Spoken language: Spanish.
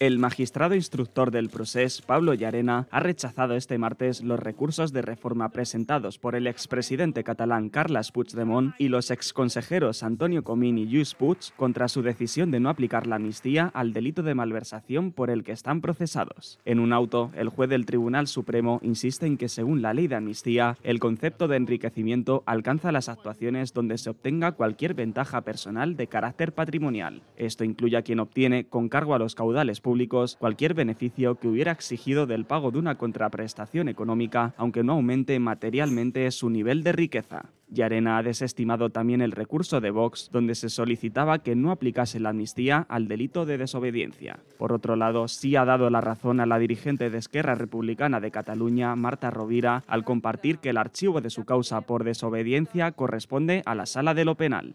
El magistrado instructor del procés, Pablo Llarena, ha rechazado este martes los recursos de reforma presentados por el expresidente catalán Carles Puigdemont y los exconsejeros Antonio Comín y Lluís Puig contra su decisión de no aplicar la amnistía al delito de malversación por el que están procesados. En un auto, el juez del Tribunal Supremo insiste en que según la ley de amnistía, el concepto de enriquecimiento alcanza las actuaciones donde se obtenga cualquier ventaja personal de carácter patrimonial. Esto incluye a quien obtiene, con cargo a los caudales cualquier beneficio que hubiera exigido del pago de una contraprestación económica, aunque no aumente materialmente su nivel de riqueza. Yarena ha desestimado también el recurso de Vox, donde se solicitaba que no aplicase la amnistía al delito de desobediencia. Por otro lado, sí ha dado la razón a la dirigente de Esquerra Republicana de Cataluña, Marta Rovira, al compartir que el archivo de su causa por desobediencia corresponde a la sala de lo penal.